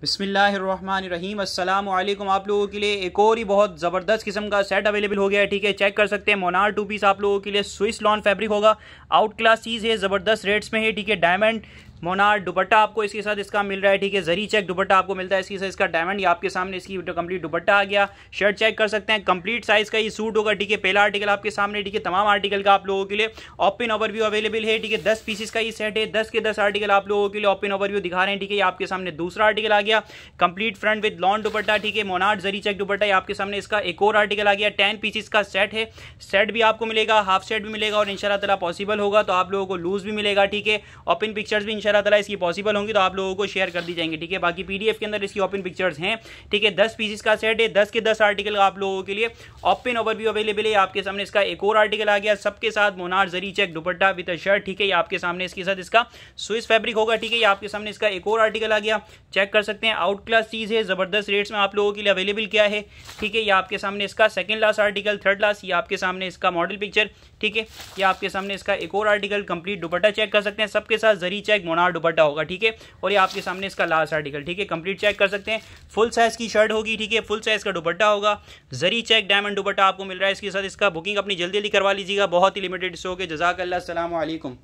बिसमीम अल्लाम आप लोगों के लिए एक और ही बहुत ज़बरदस्त किस्म का सेट अवेलेबल हो गया है ठीक है चेक कर सकते हैं मोनार टू पीस आप लोगों के लिए स्विस लॉन फैब्रिक होगा आउट क्लास चीज़ है ज़बरदस्त रेट्स में है ठीक है डायमंड मोनार दुपट्टा आपको इसके साथ इसका मिल रहा है ठीक है जरी चेक दुपट्टा आपको मिलता है इसके साथ इसका डायमंड आपके सामने इसकी कंप्लीट दुपट्टा आ गया शर्ट चेक कर सकते हैं कंप्लीट साइज का ही सूट होगा ठीक है पहला आर्टिकल आपके सामने ठीक है तमाम आर्टिकल का आप लोगों के लिए ओपन ओवरव्यू अवेलेबल है ठीक है दस पीसेस का ही सेट है दस के दस आर्टिकल आप लोगों के लिए ओपन ओवरव्यू दिखा रहे हैं ठीक है आपके सामने दूसरा आर्टिकल आ गया complete front with lawn dupatta ठीक है मोनार जरी चेक दुपट्टा आपके सामने इसका एक और आर्टिकल आ गया टेन पीसेस का सेट है सेट भी आपको मिलेगा हाफ सेट भी मिलेगा और इन पॉसिबल होगा तो आप लोगों को लूज भी मिलेगा ठीक है ओपन पिक्चर्स भी इंशाल्लाह ताला इसकी पॉसिबल होंगी तो आप लोगों को शेयर कर दी जाएंगे ठीक है बाकी पीडीएफ के अंदर इसकी ओपन पिक्चर्स हैं ठीक है दस पीसीस का सेट है दस के दस आर्टिकल आप लोगों के लिए ओपन ओवरव्यू अवेलेबल है आपके सामने इसका एक और आर्टिकल आ गया सबके साथ मोनार जरी चेक दुपट्टा विद शर्ट ठीक है ये आपके सामने इसके साथ इसका स्विस फैब्रिक होगा ठीक है ये आपके सामने इसका एक और आर्टिकल आ गया चेक कर सकते हैं आउट क्लास चीज़ है ज़बरदस्त रेट्स में आप लोगों के लिए अवेलेबल किया है ठीक है ये आपके सामने इसका second last article third last ये आपके सामने इसका मॉडल पिक्चर ठीक है ये आपके सामने इसका एक और आर्टिकल कंप्लीट दुपट्टा चेक कर सकते हैं सबके साथ जरी चेक मोनार दुपट्टा होगा ठीक है और ये आपके सामने इसका लास्ट आर्टिकल ठीक है कंप्लीट चेक कर सकते हैं फुल साइज़ की शर्ट होगी ठीक है फुल साइज़ का दुपट्टा होगा जरी चेक डायमंड दुपट्टा आपको मिल रहा है इसके साथ इसका बुकिंग अपनी जल्दी जल्दी करवा लीजिएगा बहुत ही लिमिटेड स्टॉक है जजाकल्ला अल्लाम